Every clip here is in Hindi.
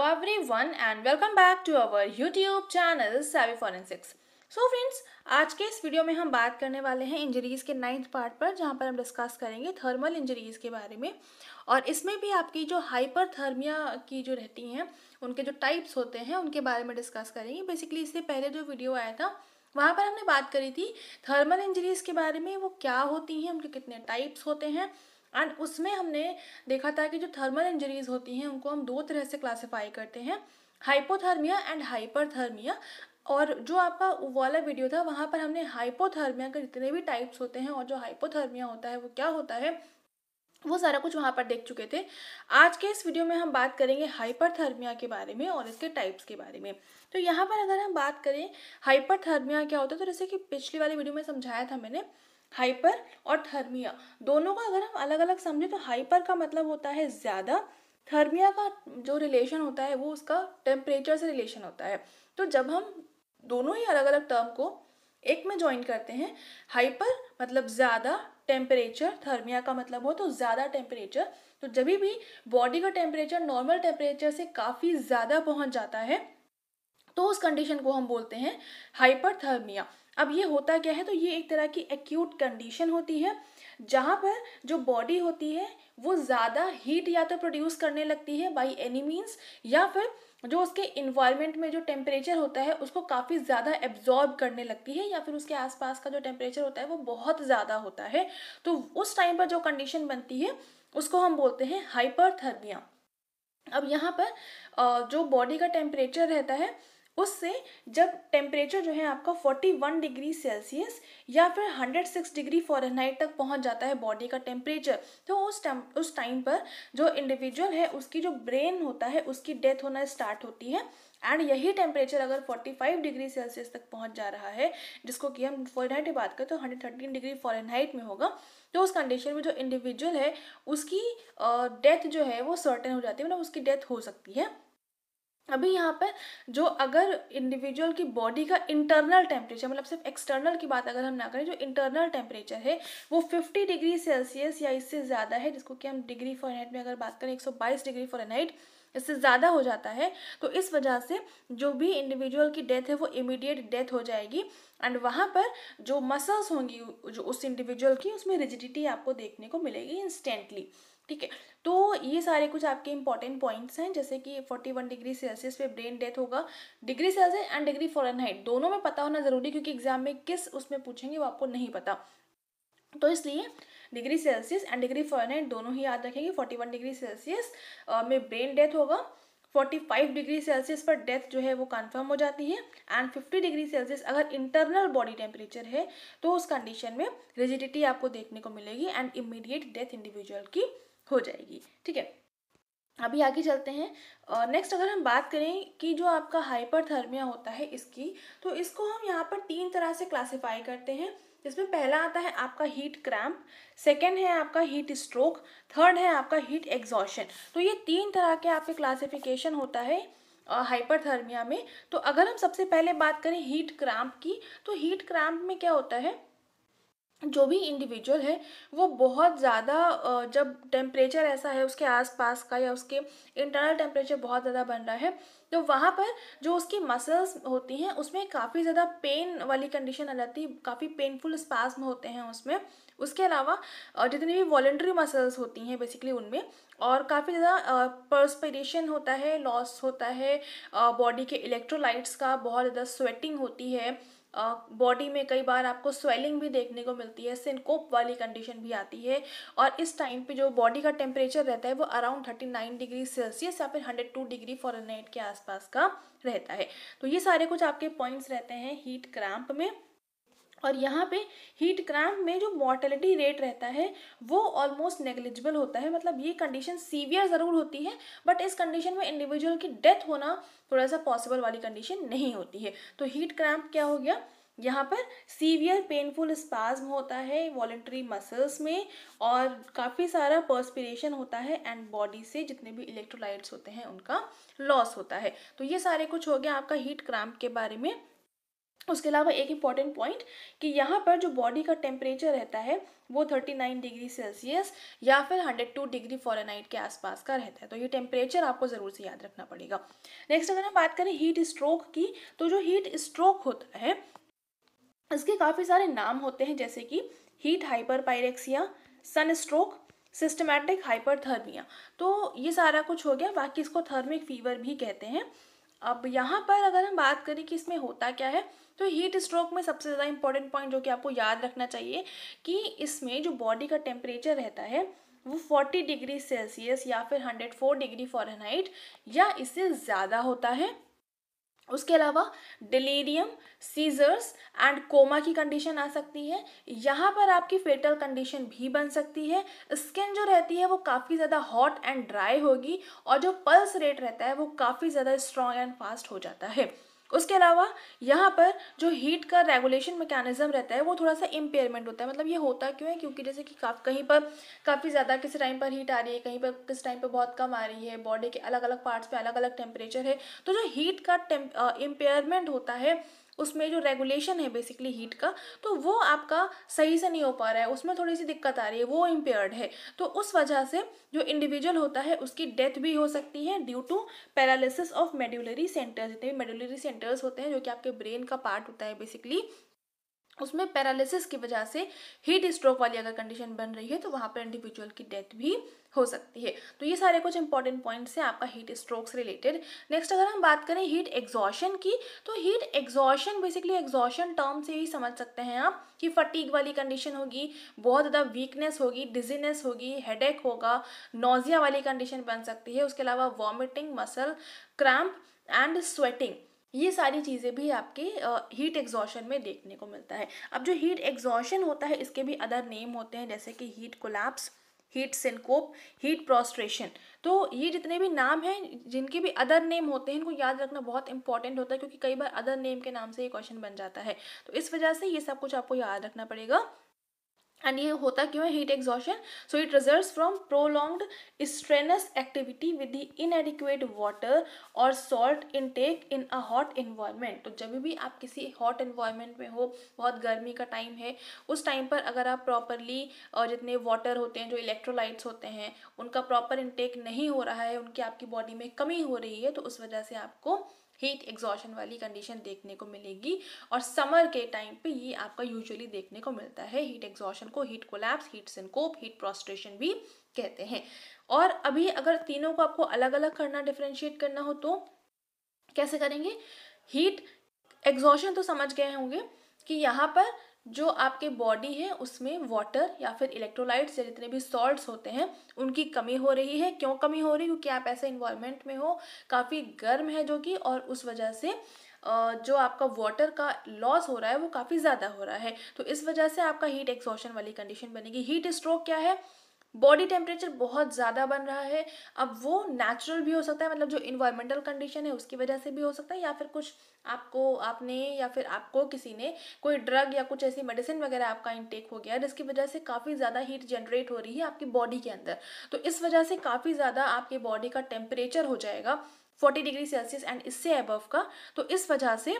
every one and welcome back to our YouTube channel savvy forensics so friends आज के इस वीडियो में हम बात करने वाले हैं इंजरीज़ के नाइन्थ पार्ट पर जहाँ पर हम डिस्कस करेंगे थर्मल इंजरीज़ के बारे में और इसमें भी आपकी जो हाइपरथर्मिया की जो रहती हैं उनके जो टाइप्स होते हैं उनके बारे में डिस्कस करेंगे बेसिकली इससे पहले जो वीडियो आया था वहाँ पर हमने बात करी थी थर्मल इंजरीज़ के बारे में वो क्या होती हैं उनके कितने टाइप्स होते हैं एंड उसमें हमने देखा था कि जो थर्मल इंजरीज होती हैं उनको हम दो तरह से क्लासीफाई करते हैं हाइपोथर्मिया एंड हाइपरथर्मिया और जो आपका वाला वीडियो था वहाँ पर हमने हाइपोथर्मिया के जितने भी टाइप्स होते हैं और जो हाइपोथर्मिया होता है वो क्या होता है वो सारा कुछ वहाँ पर देख चुके थे आज के इस वीडियो में हम बात करेंगे हाइपरथर्मिया के बारे में और इसके टाइप्स के बारे में तो यहाँ पर अगर हम बात करें हाइपरथर्मिया क्या होता है तो जैसे कि पिछली वाली वीडियो में समझाया था मैंने हाइपर और थर्मिया दोनों का अगर हम अलग अलग समझें तो हाइपर का मतलब होता है ज़्यादा थर्मिया का जो रिलेशन होता है वो उसका टेम्परेचर से रिलेशन होता है तो जब हम दोनों ही अलग अलग टर्म को एक में ज्वाइन करते हैं हाइपर मतलब ज़्यादा टेम्परेचर थर्मिया का मतलब हो तो ज़्यादा टेम्परेचर तो जब भी बॉडी का टेम्परेचर नॉर्मल टेम्परेचर से काफ़ी ज़्यादा पहुंच जाता है तो उस कंडीशन को हम बोलते हैं हाइपरथर्मिया अब ये होता क्या है तो ये एक तरह की एक्यूट कंडीशन होती है जहाँ पर जो बॉडी होती है वो ज़्यादा हीट या तो प्रोड्यूस करने लगती है बाई एनी मीन्स या फिर जो उसके इन्वायरमेंट में जो टेम्परेचर होता है उसको काफ़ी ज़्यादा एब्जॉर्ब करने लगती है या फिर उसके आसपास का जो टेम्परेचर होता है वो बहुत ज़्यादा होता है तो उस टाइम पर जो कंडीशन बनती है उसको हम बोलते हैं हाइपरथर्मिया अब यहाँ पर जो बॉडी का टेम्परेचर रहता है उससे जब टेम्परेचर जो है आपका 41 डिग्री सेल्सियस या फिर 106 डिग्री फॉरनहाइट तक पहुंच जाता है बॉडी का टेम्परेचर तो उस टाइम उस टाइम पर जो इंडिविजुअल है उसकी जो ब्रेन होता है उसकी डेथ होना स्टार्ट होती है एंड यही टेम्परेचर अगर 45 डिग्री सेल्सियस तक पहुंच जा रहा है जिसको कि हम फॉरनहाइट की बात करें तो हंड्रेड डिग्री फॉरनहाइट में होगा तो उस कंडीशन में जो इंडिविजुअल है उसकी डेथ जो है वो सर्टेन हो जाती है मतलब उसकी डेथ हो सकती है अभी यहाँ पर जो अगर इंडिविजुअल की बॉडी का इंटरनल टेम्परेचर मतलब सिर्फ एक्सटर्नल की बात अगर हम ना करें जो इंटरनल टेम्परेचर है वो 50 डिग्री सेल्सियस या इससे ज़्यादा है जिसको कि हम डिग्री फॉरनाइट में अगर बात करें 122 डिग्री फॉरनहाइट इससे ज़्यादा हो जाता है तो इस वजह से जो भी इंडिविजुअल की डेथ है वो इमीडिएट डेथ हो जाएगी एंड वहाँ पर जो मसल्स होंगी जो उस इंडिविजुअल की उसमें रिजिडिटी आपको देखने को मिलेगी इंस्टेंटली ठीक है तो ये सारे कुछ आपके इंपॉर्टेंट पॉइंट्स हैं जैसे कि 41 डिग्री सेल्सियस पे ब्रेन डेथ होगा degree Celsius and degree Fahrenheit दोनों में पता होना ज़रूरी क्योंकि एग्जाम में किस उसमें पूछेंगे वो आपको नहीं पता तो इसलिए degree Celsius and degree Fahrenheit दोनों ही याद रखेंगे 41 डिग्री सेल्सियस में ब्रेन डेथ होगा 45 डिग्री सेल्सियस पर डेथ जो है वो कंफर्म हो जाती है एंड 50 डिग्री सेल्सियस अगर इंटरनल बॉडी टेम्परेचर है तो उस कंडीशन में रिजिडिटी आपको देखने को मिलेगी एंड इमीडिएट डेथ इंडिविजुअल की हो जाएगी ठीक है अभी आगे चलते हैं नेक्स्ट अगर हम बात करें कि जो आपका हाइपरथर्मिया होता है इसकी तो इसको हम यहाँ पर तीन तरह से क्लासिफाई करते हैं जिसमें पहला आता है आपका हीट क्रैम्प सेकेंड है आपका हीट स्ट्रोक थर्ड है आपका हीट एग्जॉशन तो ये तीन तरह के आपके क्लासिफिकेशन होता है हाइपरथर्मिया में तो अगर हम सबसे पहले बात करें हीट क्रैम्प की तो हीट क्रैम्प में क्या होता है जो भी इंडिविजुअल है वो बहुत ज़्यादा जब टेम्परेचर ऐसा है उसके आसपास का या उसके इंटरनल टेम्परेचर बहुत ज़्यादा बन रहा है तो वहाँ पर जो उसकी मसल्स होती हैं उसमें काफ़ी ज़्यादा पेन वाली कंडीशन आ जाती है काफ़ी पेनफुल में होते हैं उसमें उसके अलावा जितनी भी वॉलेंट्री मसल्स होती हैं बेसिकली उनमें और काफ़ी ज़्यादा पर्सपरेशन होता है लॉस होता है बॉडी के इलेक्ट्रोलाइट्स का बहुत ज़्यादा स्वेटिंग होती है बॉडी में कई बार आपको स्वेलिंग भी देखने को मिलती है सिनकोप वाली कंडीशन भी आती है और इस टाइम पे जो बॉडी का टेम्परेचर रहता है वो around thirty nine degree Celsius या फिर हंड्रेड टू डिग्री फॉरनाइट के आसपास का रहता है तो ये सारे कुछ आपके पॉइंट्स रहते हैं हीट क्रैम्प में और यहाँ पे हीट क्रैम्प में जो मॉर्टेलिटी रेट रहता है वो ऑलमोस्ट नेग्लिजिबल होता है मतलब ये कंडीशन सीवियर ज़रूर होती है बट इस कंडीशन में इंडिविजुअल की डेथ होना थोड़ा सा पॉसिबल वाली कंडीशन नहीं होती है तो हीट क्रैम्प क्या हो गया यहाँ पर सीवियर पेनफुल स्पाज्म होता है वॉलेंट्री मसल्स में और काफ़ी सारा पर्सपिरेशन होता है एंड बॉडी से जितने भी इलेक्ट्रोलाइट्स होते हैं उनका लॉस होता है तो ये सारे कुछ हो गया आपका हीट क्रैम्प के बारे में उसके अलावा एक इम्पॉर्टेंट पॉइंट कि यहाँ पर जो बॉडी का टेम्परेचर रहता है वो थर्टी नाइन डिग्री सेल्सियस या फिर हंड्रेड टू डिग्री फॉरनाइट के आसपास का रहता है तो ये टेम्परेचर आपको ज़रूर से याद रखना पड़ेगा नेक्स्ट अगर हम बात करें हीट स्ट्रोक की तो जो हीट स्ट्रोक होता है इसके काफ़ी सारे नाम होते हैं जैसे कि heat hyperpyrexia sun stroke systematic hyperthermia तो ये सारा कुछ हो गया बाकी इसको थर्मिक फीवर भी कहते हैं अब यहाँ पर अगर हम बात करें कि इसमें होता क्या है तो हीट स्ट्रोक में सबसे ज़्यादा इंपॉर्टेंट पॉइंट जो कि आपको याद रखना चाहिए कि इसमें जो बॉडी का टेम्परेचर रहता है वो 40 डिग्री सेल्सियस या फिर 104 डिग्री फॉरेनहाइट या इससे ज़्यादा होता है उसके अलावा डिलीरियम सीजर्स एंड कोमा की कंडीशन आ सकती है यहाँ पर आपकी फेटल कंडीशन भी बन सकती है स्किन जो रहती है वो काफ़ी ज़्यादा हॉट एंड ड्राई होगी और जो पल्स रेट रहता है वो काफ़ी ज़्यादा स्ट्रॉन्ग एंड फास्ट हो जाता है उसके अलावा यहाँ पर जो हीट का रेगुलेशन मैकेनिज्म रहता है वो थोड़ा सा इम्पेयरमेंट होता है मतलब ये होता क्यों है क्योंकि जैसे कि काफ, कहीं पर काफ़ी ज़्यादा किसी टाइम पर हीट आ रही है कहीं पर किस टाइम पर बहुत कम आ रही है बॉडी के अलग अलग पार्ट्स पे अलग अलग टेम्परेचर है तो जो हीट का इम्पेयरमेंट होता है उसमें जो रेगुलेशन है बेसिकली हीट का तो वो आपका सही से नहीं हो पा रहा है उसमें थोड़ी सी दिक्कत आ रही है वो इम्पेयर्ड है तो उस वजह से जो इंडिविजुअल होता है उसकी डेथ भी हो सकती है due to paralysis of medullary centres जितने भी मेडुलरी सेंटर्स होते हैं जो कि आपके ब्रेन का पार्ट होता है बेसिकली उसमें पैरालिसिस की वजह से हीट स्ट्रोक वाली अगर कंडीशन बन रही है तो वहाँ पर इंडिविजुअल की डेथ भी हो सकती है तो ये सारे कुछ इंपॉर्टेंट पॉइंट्स हैं आपका हीट स्ट्रोक से रिलेटेड नेक्स्ट अगर हम बात करें हीट एग्जॉशन की तो heat exhaustion basically exhaustion term से ही समझ सकते हैं आप कि फटीग वाली कंडीशन होगी बहुत ज़्यादा वीकनेस होगी डिजीनेस होगी हेड होगा नोजिया वाली कंडीशन बन सकती है उसके अलावा vomiting muscle cramp and sweating ये सारी चीज़ें भी आपके हीट एग्जॉशन में देखने को मिलता है अब जो हीट एग्जॉशन होता है इसके भी अदर नेम होते हैं जैसे कि heat collapse heat syncope heat prostration तो ये जितने भी नाम हैं जिनके भी अदर नेम होते हैं इनको याद रखना बहुत इंपॉर्टेंट होता है क्योंकि कई बार अदर नेम के नाम से ये क्वेश्चन बन जाता है तो इस वजह से ये सब कुछ आपको याद रखना पड़ेगा एंड ये होता क्यों है heat exhaustion so it result from prolonged strenuous activity with the inadequate water और salt intake in a hot environment तो जब भी आप किसी हॉट इन्वायरमेंट में हो बहुत गर्मी का टाइम है उस टाइम पर अगर आप प्रॉपरली और जितने वाटर होते हैं जो इलेक्ट्रोलाइट्स होते हैं उनका प्रॉपर इनटेक नहीं हो रहा है उनकी आपकी बॉडी में कमी हो रही है तो उस वजह से आपको हीट एग्जॉशन वाली कंडीशन देखने को मिलेगी और समर के टाइम पे ये आपका यूजुअली देखने को मिलता है हीट एग्जॉशन को heat collapse heat syncope heat prostration भी कहते हैं और अभी अगर तीनों को आपको अलग अलग करना डिफ्रेंशिएट करना हो तो कैसे करेंगे हीट एग्जॉशन तो समझ गए होंगे कि यहाँ पर जो आपके बॉडी है उसमें वाटर या फिर इलेक्ट्रोलाइट्स या जितने भी सॉल्ट्स होते हैं उनकी कमी हो रही है क्यों कमी हो रही है क्योंकि आप ऐसे इन्वायरमेंट में हो काफ़ी गर्म है जो कि और उस वजह से जो आपका वाटर का लॉस हो रहा है वो काफ़ी ज़्यादा हो रहा है तो इस वजह से आपका हीट एक्सॉशन वाली कंडीशन बनेगी हीट स्ट्रोक क्या है बॉडी टेम्परेचर बहुत ज़्यादा बन रहा है अब वो नेचुरल भी हो सकता है मतलब जो इन्वायरमेंटल कंडीशन है उसकी वजह से भी हो सकता है या फिर कुछ आपको आपने या फिर आपको किसी ने कोई ड्रग या कुछ ऐसी मेडिसिन वगैरह आपका इनटेक हो गया है जिसकी वजह से काफ़ी ज़्यादा हीट जनरेट हो रही है आपकी बॉडी के अंदर तो इस वजह से काफ़ी ज़्यादा आपके बॉडी का टेम्परेचर हो जाएगा फोर्टी डिग्री सेल्सियस एंड इससे अबव का तो इस वजह से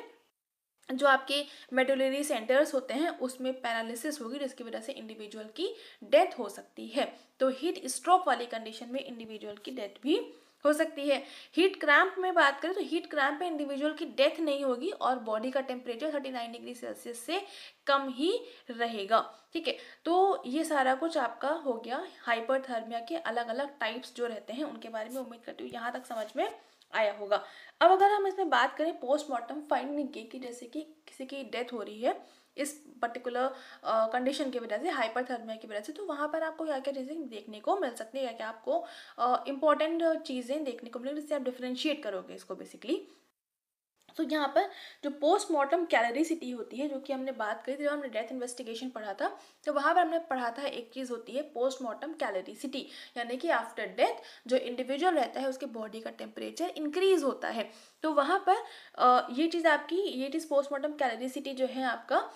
जो आपके मेडुलरी सेंटर्स होते हैं उसमें पैरालिसिस होगी जिसकी वजह से इंडिविजुअल की डेथ हो सकती है तो हीट स्ट्रोक वाली कंडीशन में इंडिविजुअल की डेथ भी हो सकती है हीट क्रैम्प में बात करें तो हीट क्रैम्प में इंडिविजुअल की डेथ नहीं होगी और बॉडी का टेम्परेचर 39 डिग्री सेल्सियस से कम ही रहेगा ठीक है तो ये सारा कुछ आपका हो गया हाइपरथर्मिया के अलग अलग टाइप्स जो रहते हैं उनके बारे में उम्मीद करती हूँ यहाँ तक समझ में आया होगा अब अगर हम इसमें बात करें पोस्टमार्टम फाइंडिंग की कि जैसे कि किसी की डेथ हो रही है इस पर्टिकुलर कंडीशन की वजह से हाइपरथर्मिया की वजह से तो वहाँ पर आपको क्या क्या चीज़ें देखने को मिल सकती है क्या क्या आपको इंपॉर्टेंट चीज़ें देखने को मिलेंगी जिससे आप डिफ्रेंशिएट करोगे इसको बेसिकली तो यहाँ पर जो पोस्टमार्टम सिटी होती है जो कि हमने बात करी थी जब हमने डेथ इन्वेस्टिगेशन पढ़ा था तो वहाँ पर हमने पढ़ा था एक चीज़ होती है पोस्टमार्टम सिटी यानी कि आफ्टर डेथ जो इंडिविजुअल रहता है उसके बॉडी का टेम्परेचर इंक्रीज होता है तो वहाँ पर ये चीज़ आपकी ये चीज़ पोस्टमार्टम सिटी जो है आपका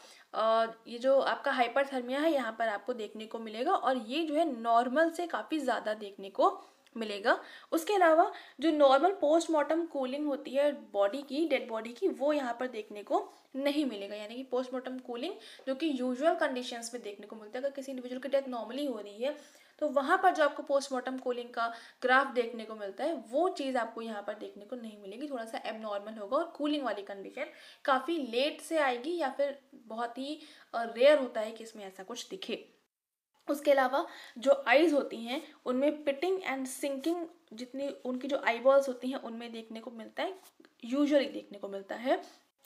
ये जो आपका हाइपरथर्मिया है यहाँ पर आपको देखने को मिलेगा और ये जो है नॉर्मल से काफ़ी ज़्यादा देखने को मिलेगा उसके अलावा जो नॉर्मल पोस्टमार्टम कूलिंग होती है बॉडी की डेड बॉडी की वो यहाँ पर देखने को नहीं मिलेगा यानी कि पोस्टमार्टम कूलिंग जो कि यूजुअल कंडीशंस में देखने को मिलता है अगर किसी इंडिविजुअल की डेथ नॉर्मली हो रही है तो वहाँ पर जो आपको पोस्टमार्टम कूलिंग का ग्राफ देखने को मिलता है वो चीज़ आपको यहाँ पर देखने को नहीं मिलेगी थोड़ा सा एबनॉर्मल होगा और कूलिंग वाली कंडीशन काफ़ी लेट से आएगी या फिर बहुत ही रेयर होता है कि इसमें ऐसा कुछ दिखे उसके अलावा जो आइज़ होती हैं उनमें पिटिंग एंड सिंकिंग जितनी उनकी जो आईबॉल्स होती हैं उनमें देखने को मिलता है यूजुअली देखने को मिलता है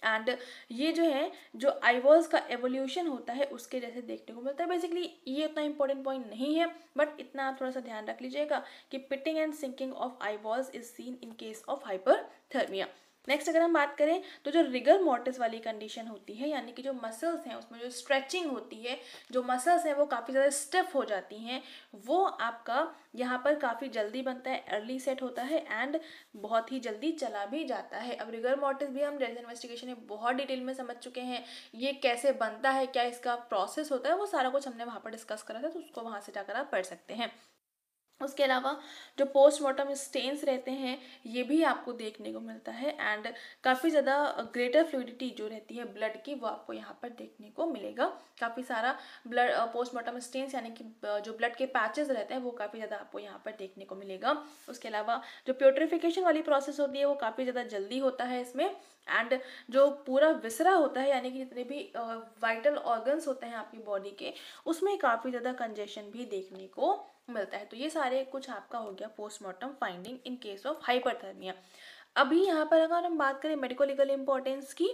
एंड ये जो है जो आईवॉल्स का एवोल्यूशन होता है उसके जैसे देखने को मिलता है बेसिकली ये उतना इंपॉर्टेंट पॉइंट नहीं है बट इतना आप थोड़ा सा ध्यान रख लीजिएगा कि pitting and sinking of eyeballs is seen in case of hyperthermia next अगर हम बात करें तो जो रिगर मोटिस वाली कंडीशन होती है यानी कि जो मसल्स हैं उसमें जो स्ट्रेचिंग होती है जो मसल्स हैं वो काफ़ी ज़्यादा स्टिफ हो जाती हैं वो आपका यहाँ पर काफ़ी जल्दी बनता है अर्ली सेट होता है एंड बहुत ही जल्दी चला भी जाता है अब रिगर मोटिस भी हम डेथ इन्वेस्टिगेशन में बहुत डिटेल में समझ चुके हैं ये कैसे बनता है क्या इसका प्रोसेस होता है वो सारा कुछ हमने वहाँ पर डिस्कस करा था तो उसको वहाँ से जाकर आप पढ़ सकते हैं उसके अलावा जो पोस्टमार्टम स्टेन्स रहते हैं ये भी आपको देखने को मिलता है एंड काफ़ी ज़्यादा ग्रेटर फ्लूडिटी जो रहती है ब्लड की वो आपको यहाँ पर देखने को मिलेगा काफ़ी सारा ब्लड पोस्टमार्टम स्टेन्स यानी कि जो ब्लड के पैचेस रहते हैं वो काफ़ी ज़्यादा आपको यहाँ पर देखने को मिलेगा उसके अलावा जो प्योट्रिफिकेशन वाली प्रोसेस होती है वो काफ़ी ज़्यादा जल्दी होता है इसमें एंड जो पूरा विसरा होता है यानी कि जितने भी वाइटल ऑर्गन्स होते हैं आपकी बॉडी के उसमें काफ़ी ज़्यादा कंजेशन भी देखने को मिलता है तो ये सारे कुछ आपका हो गया postmortem finding in case of hyperthermia अभी यहाँ पर अगर हम बात करें मेडिको लीगल की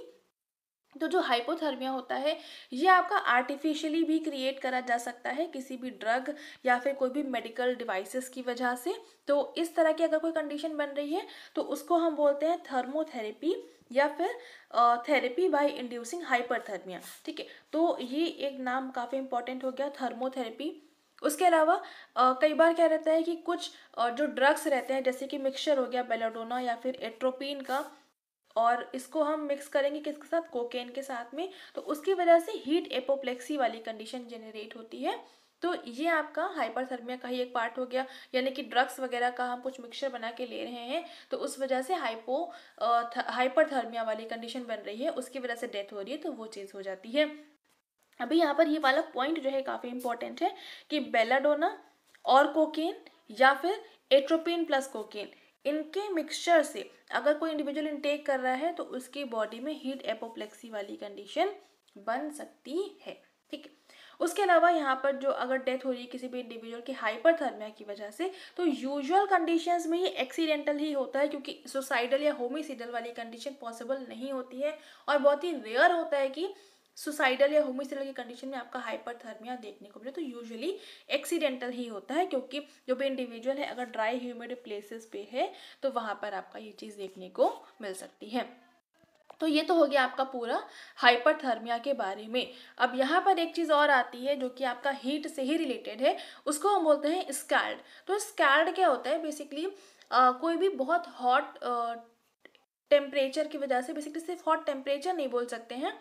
तो जो हाइपोथर्मिया होता है ये आपका आर्टिफिशियली भी क्रिएट करा जा सकता है किसी भी ड्रग या फिर कोई भी मेडिकल डिवाइसेस की वजह से तो इस तरह की अगर कोई कंडीशन बन रही है तो उसको हम बोलते हैं थर्मोथेरेपी या फिर थेरेपी बाय इंड्यूसिंग हाइपरथर्मिया ठीक है तो ये एक नाम काफ़ी इंपॉर्टेंट हो गया थर्मोथेरेपी उसके अलावा कई बार क्या रहता है कि कुछ जो ड्रग्स रहते हैं जैसे कि मिक्सचर हो गया बेलाडोना या फिर एट्रोपिन का और इसको हम मिक्स करेंगे किसके साथ कोकेन के साथ में तो उसकी वजह से हीट एपोप्लेक्सी वाली कंडीशन जनरेट होती है तो ये आपका हाइपरथर्मिया का ही एक पार्ट हो गया यानी कि ड्रग्स वगैरह का हम कुछ मिक्सचर बना के ले रहे हैं तो उस वजह से हाइपो हाइपरथर्मिया वाली कंडीशन बन रही है उसकी वजह से डेथ हो रही है तो वो चीज़ हो जाती है अभी यहाँ पर ये वाला पॉइंट जो है काफ़ी इंपॉर्टेंट है कि बेलाडोना और कोकीन या फिर एट्रोपिन प्लस कोकीन इनके मिक्सचर से अगर कोई इंडिविजुअल इनटेक कर रहा है तो उसकी बॉडी में हीट एपोप्लेक्सी वाली कंडीशन बन सकती है ठीक है उसके अलावा यहाँ पर जो अगर डेथ हो रही है किसी भी इंडिविजुअल की हाइपरथर्मिया की वजह से तो यूजुअल कंडीशंस में ये एक्सीडेंटल ही होता है क्योंकि सुसाइडल या होमिसाइडल वाली कंडीशन पॉसिबल नहीं होती है और बहुत ही रेयर होता है कि सुसाइडल या होमिसाइडल की कंडीशन में आपका हाइपरथर्मिया देखने को मिले तो यूजुअली एक्सीडेंटल ही होता है क्योंकि जो भी इंडिविजुअल है अगर ड्राई ह्यूमिड प्लेसेस पे है तो वहाँ पर आपका ये चीज़ देखने को मिल सकती है तो ये तो हो गया आपका पूरा हाइपरथर्मिया के बारे में अब यहाँ पर एक चीज़ और आती है जो कि आपका हीट से ही रिलेटेड है उसको हम बोलते हैं स्कैल्ड तो स्कैल्ड क्या होता है बेसिकली कोई भी बहुत हॉट टेम्परेचर की वजह से बेसिकली सिर्फ हॉट टेम्परेचर नहीं बोल सकते हैं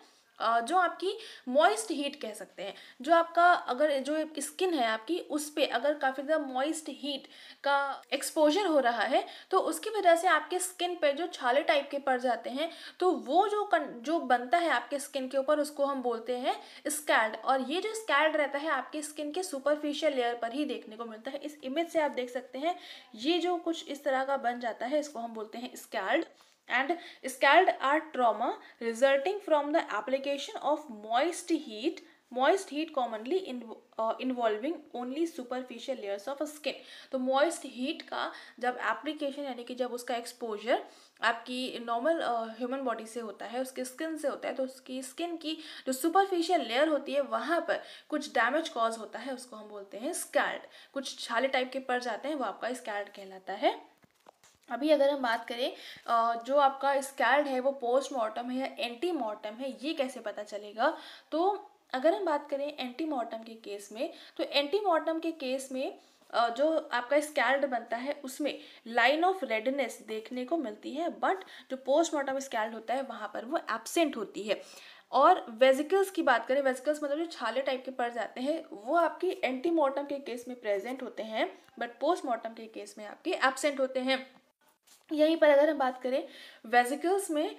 जो आपकी मॉइस्ट हीट कह सकते हैं जो आपका अगर जो स्किन है आपकी उस पर अगर काफ़ी ज़्यादा मॉइस्ट हीट का एक्सपोजर हो रहा है तो उसकी वजह से आपके स्किन पर जो छाले टाइप के पड़ जाते हैं तो वो जो कन, जो बनता है आपके स्किन के ऊपर उसको हम बोलते हैं स्कैल्ड और ये जो स्कैल्ड रहता है आपके स्किन के सुपरफिशियल लेयर पर ही देखने को मिलता है इस इमेज से आप देख सकते हैं ये जो कुछ इस तरह का बन जाता है इसको हम बोलते हैं scald and scald are trauma resulting from the application of moist heat moist heat commonly in, uh, involving only superficial layers of a skin तो moist heat का जब application यानी कि जब उसका exposure आपकी normal uh, human body से होता है उसकी skin से होता है तो उसकी skin की जो superficial layer होती है वहाँ पर कुछ damage cause होता है उसको हम बोलते हैं scald कुछ छाले type के पड़ जाते हैं वो आपका scald कहलाता है अभी अगर हम बात करें जो आपका स्कैल्ड है वो पोस्ट मॉर्टम है या एंटी मॉर्टम है ये कैसे पता चलेगा तो अगर हम बात करें एंटी मॉर्टम के केस में तो एंटी मॉर्टम के केस में जो आपका स्कैल्ड बनता है उसमें लाइन ऑफ रेडनेस देखने को मिलती है बट जो पोस्ट मॉर्टम स्कैल्ड होता है वहाँ पर वो एबसेंट होती है और वेजिकल्स की बात करें वेजिकल्स मतलब जो छाले टाइप के पड़ जाते हैं वो आपकी एंटी मॉर्टम के केस में प्रेजेंट होते हैं बट पोस्ट मॉर्टम के केस में आपके एबसेंट होते हैं यहीं पर अगर हम बात करें वेजिकल्स में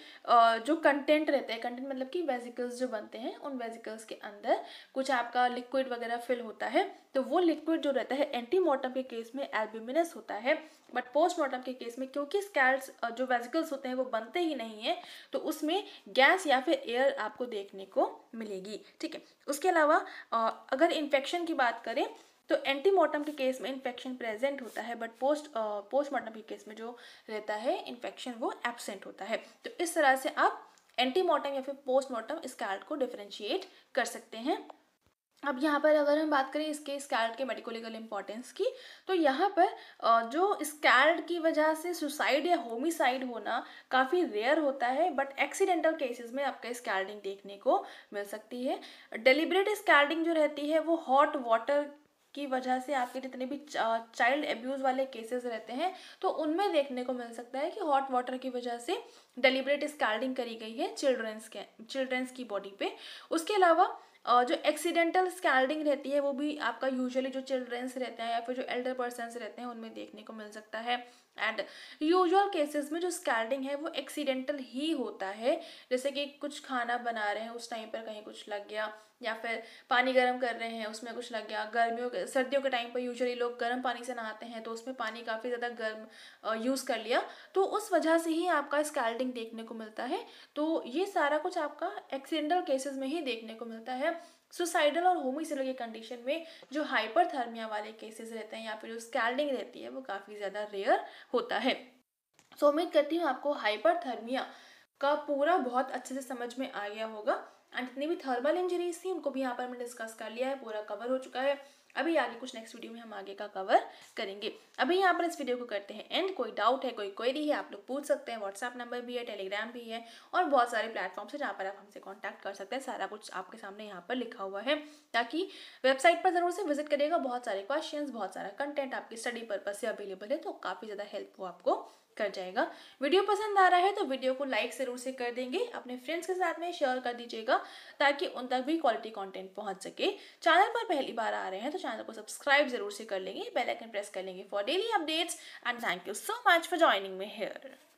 जो कंटेंट रहते हैं कंटेंट मतलब कि वेजिकल्स जो बनते हैं उन वेजिकल्स के अंदर कुछ आपका लिक्विड वगैरह फिल होता है तो वो लिक्विड जो रहता है एंटीमार्टम के केस में एल्ब्यूमिनस होता है बट पोस्टमार्टम के केस में क्योंकि स्कैल्स जो वेजिकल्स होते हैं वो बनते ही नहीं हैं तो उसमें गैस या फिर एयर आपको देखने को मिलेगी ठीक है उसके अलावा अगर इन्फेक्शन की बात करें तो एंटीमार्टम के केस में इन्फेक्शन प्रेजेंट होता है बट पोस्ट पोस्टमार्टम के केस में जो रहता है इन्फेक्शन वो एबसेंट होता है तो इस तरह से आप एंटीमार्टम या फिर पोस्टमार्टम इस कार्ड को डिफ्रेंशिएट कर सकते हैं अब यहाँ पर अगर हम बात करें इसके स्कैल्ड के मेडिकोलिकल इंपॉर्टेंस की तो यहाँ पर जो स्कैल्ड की वजह से सुसाइड या होमिसाइड होना काफ़ी रेयर होता है बट एक्सीडेंटल केसेस में आपका स्कैल्डिंग देखने को मिल सकती है डिलिबरेट स्कैल्डिंग जो रहती है वो हॉट वाटर की वजह से आपके जितने भी चाइल्ड एब्यूज़ वाले केसेस रहते हैं तो उनमें देखने को मिल सकता है कि हॉट वाटर की वजह से डेलिब्रेट स्कार्डिंग करी गई है चिल्ड्रंस के चिल्ड्रंस की बॉडी पे उसके अलावा जो एक्सीडेंटल स्कैल्डिंग रहती है वो भी आपका यूजुअली जो चिल्ड्रंस रहते हैं या फिर जो एल्डर पर्सनस रहते हैं उनमें देखने को मिल सकता है एंड यूजुअल केसेस में जो स्कैल्डिंग है वो एक्सीडेंटल ही होता है जैसे कि कुछ खाना बना रहे हैं उस टाइम पर कहीं कुछ लग गया या फिर पानी गर्म कर रहे हैं उसमें कुछ लग गया गर्मियों के सर्दियों के टाइम पर यूजुअली लोग गर्म पानी से नहाते हैं तो उसमें पानी काफ़ी ज़्यादा गर्म यूज़ कर लिया तो उस वजह से ही आपका स्कैल्डिंग देखने को मिलता है तो ये सारा कुछ आपका एक्सीडेंटल केसेस में ही देखने को मिलता है सुसाइडल और की कंडीशन में जो हाइपरथर्मिया वाले केसेस रहते हैं या फिर जो स्कैल्डिंग रहती है वो काफ़ी ज़्यादा रेयर होता है सो so, उम्मीद करती हूँ आपको हाइपरथर्मिया का पूरा बहुत अच्छे से समझ में आ गया होगा एंड जितनी भी थर्मल इंजरीज थी उनको भी यहाँ पर हमने डिस्कस कर लिया है पूरा कवर हो चुका है अभी आगे कुछ नेक्स्ट वीडियो में हम आगे का कवर करेंगे अभी यहाँ पर इस वीडियो को करते हैं एंड कोई डाउट है कोई क्वेरी है आप लोग पूछ सकते हैं व्हाट्सअप नंबर भी है टेलीग्राम भी है और बहुत सारे प्लेटफॉर्म्स है जहाँ पर आप हमसे कॉन्टैक्ट कर सकते हैं सारा कुछ आपके सामने यहाँ पर लिखा हुआ है ताकि वेबसाइट पर ज़रूर से विजिट करिएगा बहुत सारे क्वेश्चन बहुत सारा कंटेंट आपकी स्टडी पर्पज से अवेलेबल है तो काफ़ी ज़्यादा हेल्प वो आपको कर जाएगा वीडियो पसंद आ रहा है तो वीडियो को लाइक ज़रूर से कर देंगे अपने फ्रेंड्स के साथ में शेयर कर दीजिएगा ताकि उन तक भी क्वालिटी कंटेंट पहुंच सके चैनल पर पहली बार आ रहे हैं तो चैनल को सब्सक्राइब ज़रूर से कर लेंगे बेलाइकन प्रेस कर लेंगे for daily updates and thank you so much for joining me hair